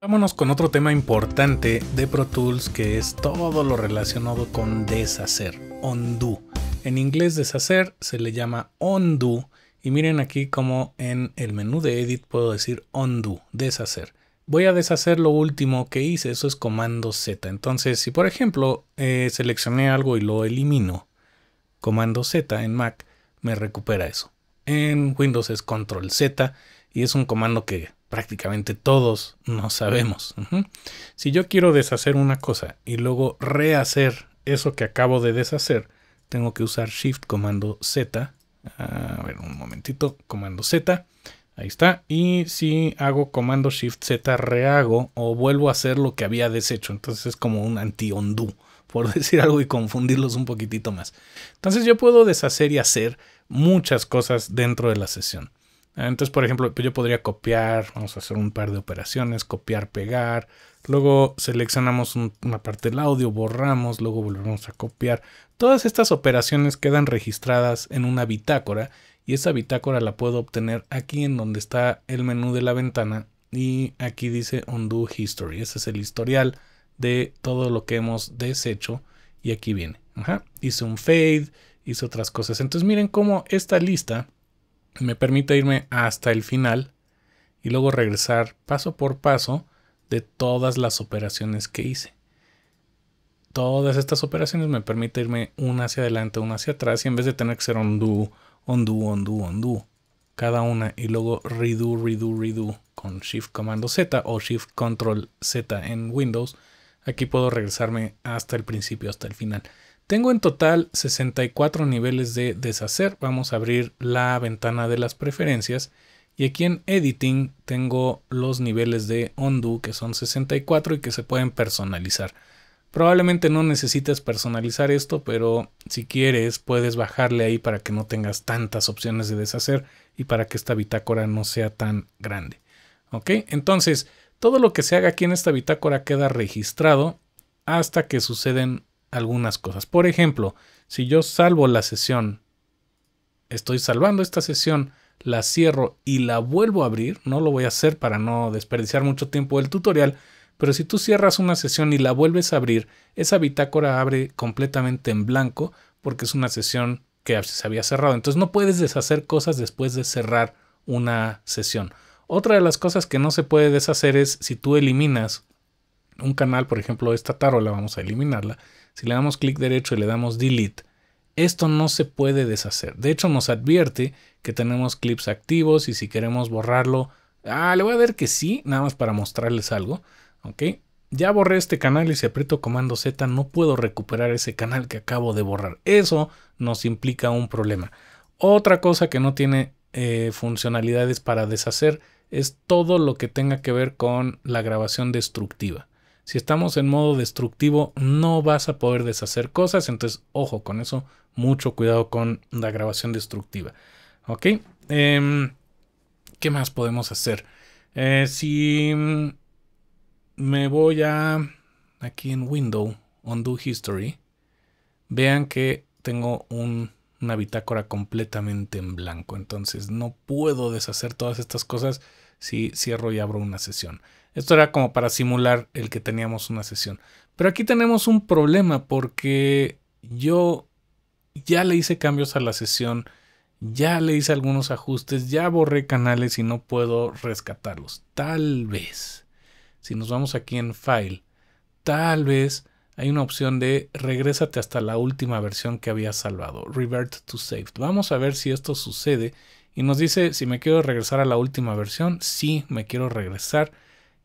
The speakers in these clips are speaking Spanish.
Vámonos con otro tema importante de Pro Tools que es todo lo relacionado con deshacer, undo. En inglés deshacer se le llama undo y miren aquí como en el menú de edit puedo decir undo, deshacer. Voy a deshacer lo último que hice, eso es comando Z. Entonces si por ejemplo eh, seleccioné algo y lo elimino, comando Z en Mac me recupera eso. En Windows es control Z y es un comando que prácticamente todos no sabemos. Si yo quiero deshacer una cosa y luego rehacer eso que acabo de deshacer, tengo que usar Shift Comando Z. A ver, un momentito, Comando Z. Ahí está. Y si hago Comando Shift Z, rehago o vuelvo a hacer lo que había deshecho. Entonces es como un anti-undo, por decir algo y confundirlos un poquitito más. Entonces yo puedo deshacer y hacer muchas cosas dentro de la sesión. Entonces, por ejemplo, pues yo podría copiar, vamos a hacer un par de operaciones, copiar, pegar. Luego seleccionamos una parte del audio, borramos, luego volvemos a copiar. Todas estas operaciones quedan registradas en una bitácora y esa bitácora la puedo obtener aquí en donde está el menú de la ventana y aquí dice Undo History. Ese es el historial de todo lo que hemos deshecho y aquí viene. Ajá. Hice un fade, hice otras cosas. Entonces miren cómo esta lista me permite irme hasta el final y luego regresar paso por paso de todas las operaciones que hice. Todas estas operaciones me permiten irme una hacia adelante, una hacia atrás y en vez de tener que ser undo, undo, undo, undo, cada una y luego redo, redo, redo con Shift Comando Z o Shift Control Z en Windows, aquí puedo regresarme hasta el principio, hasta el final. Tengo en total 64 niveles de deshacer. Vamos a abrir la ventana de las preferencias. Y aquí en Editing tengo los niveles de Undo que son 64 y que se pueden personalizar. Probablemente no necesites personalizar esto, pero si quieres puedes bajarle ahí para que no tengas tantas opciones de deshacer y para que esta bitácora no sea tan grande. ¿Ok? Entonces, todo lo que se haga aquí en esta bitácora queda registrado hasta que suceden algunas cosas. Por ejemplo, si yo salvo la sesión, estoy salvando esta sesión, la cierro y la vuelvo a abrir, no lo voy a hacer para no desperdiciar mucho tiempo del tutorial, pero si tú cierras una sesión y la vuelves a abrir, esa bitácora abre completamente en blanco porque es una sesión que se había cerrado. Entonces no puedes deshacer cosas después de cerrar una sesión. Otra de las cosas que no se puede deshacer es si tú eliminas un canal, por ejemplo, esta tarola, vamos a eliminarla si le damos clic derecho y le damos delete, esto no se puede deshacer. De hecho, nos advierte que tenemos clips activos y si queremos borrarlo, ah, le voy a dar que sí, nada más para mostrarles algo. Ok, ya borré este canal y si aprieto comando Z no puedo recuperar ese canal que acabo de borrar. Eso nos implica un problema. Otra cosa que no tiene eh, funcionalidades para deshacer es todo lo que tenga que ver con la grabación destructiva. Si estamos en modo destructivo, no vas a poder deshacer cosas. Entonces, ojo con eso. Mucho cuidado con la grabación destructiva. ¿Ok? Em, ¿Qué más podemos hacer? Eh, si me voy a... Aquí en Window, Undo History. Vean que tengo un una bitácora completamente en blanco. Entonces no puedo deshacer todas estas cosas si cierro y abro una sesión. Esto era como para simular el que teníamos una sesión. Pero aquí tenemos un problema porque yo ya le hice cambios a la sesión, ya le hice algunos ajustes, ya borré canales y no puedo rescatarlos. Tal vez, si nos vamos aquí en File, tal vez hay una opción de regrésate hasta la última versión que había salvado, revert to saved. Vamos a ver si esto sucede y nos dice si me quiero regresar a la última versión, sí, me quiero regresar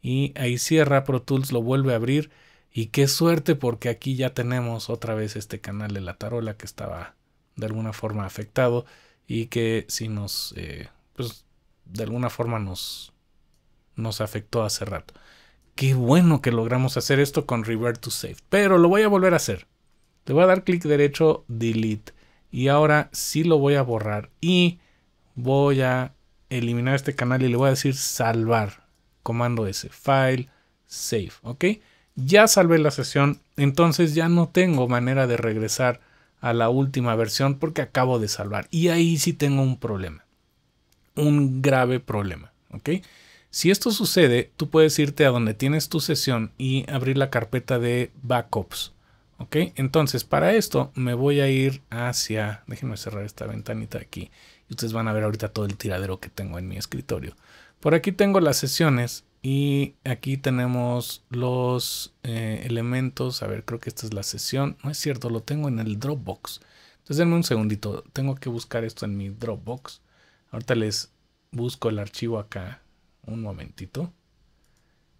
y ahí cierra Pro Tools, lo vuelve a abrir y qué suerte porque aquí ya tenemos otra vez este canal de la tarola que estaba de alguna forma afectado y que si nos, eh, pues de alguna forma nos, nos afectó hace rato qué bueno que logramos hacer esto con Revert to Save. Pero lo voy a volver a hacer. Le voy a dar clic derecho, Delete. Y ahora sí lo voy a borrar. Y voy a eliminar este canal y le voy a decir salvar. Comando S, File, Save. ¿Ok? Ya salvé la sesión. Entonces ya no tengo manera de regresar a la última versión porque acabo de salvar. Y ahí sí tengo un problema. Un grave problema. ¿Ok? Si esto sucede, tú puedes irte a donde tienes tu sesión y abrir la carpeta de backups. ¿Ok? Entonces, para esto me voy a ir hacia... Déjenme cerrar esta ventanita aquí. Y ustedes van a ver ahorita todo el tiradero que tengo en mi escritorio. Por aquí tengo las sesiones y aquí tenemos los eh, elementos. A ver, creo que esta es la sesión. No es cierto, lo tengo en el Dropbox. Entonces denme un segundito. Tengo que buscar esto en mi Dropbox. Ahorita les busco el archivo acá un momentito.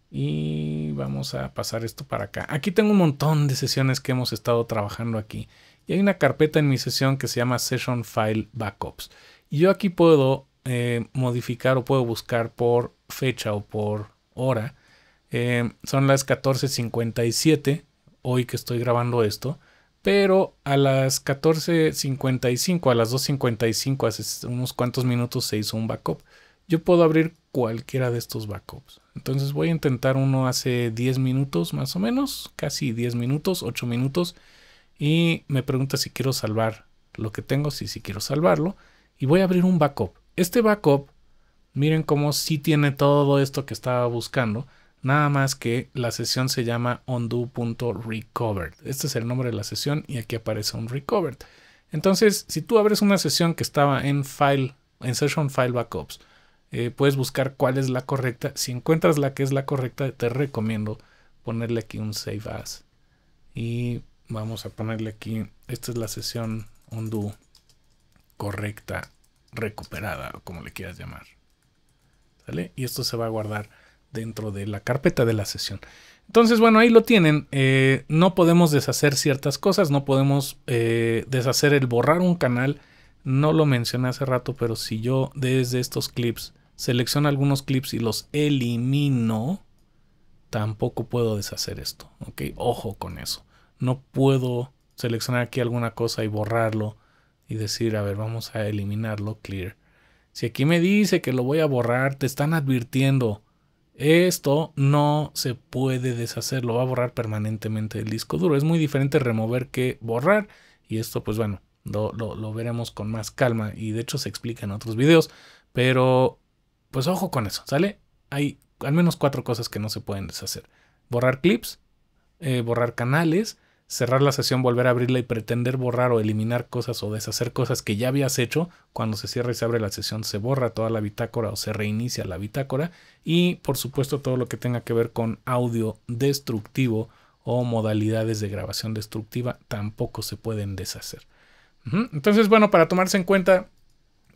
Y vamos a pasar esto para acá. Aquí tengo un montón de sesiones que hemos estado trabajando aquí. Y hay una carpeta en mi sesión que se llama Session File Backups. Y yo aquí puedo eh, modificar o puedo buscar por fecha o por hora. Eh, son las 14.57, hoy que estoy grabando esto. Pero a las 14.55, a las 2.55, hace unos cuantos minutos se hizo un backup yo puedo abrir cualquiera de estos backups. Entonces voy a intentar uno hace 10 minutos más o menos, casi 10 minutos, 8 minutos, y me pregunta si quiero salvar lo que tengo, si, si quiero salvarlo, y voy a abrir un backup. Este backup, miren cómo sí tiene todo esto que estaba buscando, nada más que la sesión se llama undo.recovered. Este es el nombre de la sesión y aquí aparece un recovered. Entonces, si tú abres una sesión que estaba en file, en session file backups, eh, puedes buscar cuál es la correcta. Si encuentras la que es la correcta, te recomiendo ponerle aquí un save as. Y vamos a ponerle aquí, esta es la sesión undo correcta, recuperada, o como le quieras llamar. ¿Sale? Y esto se va a guardar dentro de la carpeta de la sesión. Entonces, bueno, ahí lo tienen. Eh, no podemos deshacer ciertas cosas, no podemos eh, deshacer el borrar un canal. No lo mencioné hace rato, pero si yo desde estos clips selecciono algunos clips y los elimino, tampoco puedo deshacer esto. Ok, ojo con eso. No puedo seleccionar aquí alguna cosa y borrarlo y decir, a ver, vamos a eliminarlo, clear. Si aquí me dice que lo voy a borrar, te están advirtiendo. Esto no se puede deshacer, lo va a borrar permanentemente el disco duro. Es muy diferente remover que borrar. Y esto, pues bueno, lo, lo veremos con más calma. Y de hecho se explica en otros videos. Pero pues ojo con eso, ¿sale? Hay al menos cuatro cosas que no se pueden deshacer. Borrar clips, eh, borrar canales, cerrar la sesión, volver a abrirla y pretender borrar o eliminar cosas o deshacer cosas que ya habías hecho. Cuando se cierra y se abre la sesión se borra toda la bitácora o se reinicia la bitácora. Y por supuesto todo lo que tenga que ver con audio destructivo o modalidades de grabación destructiva tampoco se pueden deshacer. Entonces, bueno, para tomarse en cuenta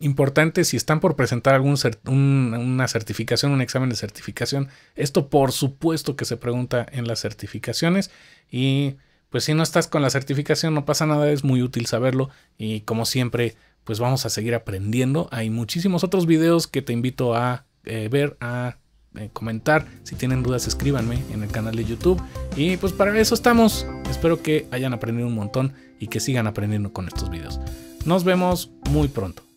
importante si están por presentar algún una certificación, un examen de certificación. Esto por supuesto que se pregunta en las certificaciones y pues si no estás con la certificación no pasa nada, es muy útil saberlo y como siempre pues vamos a seguir aprendiendo. Hay muchísimos otros videos que te invito a eh, ver, a eh, comentar. Si tienen dudas escríbanme en el canal de YouTube y pues para eso estamos. Espero que hayan aprendido un montón y que sigan aprendiendo con estos videos. Nos vemos muy pronto.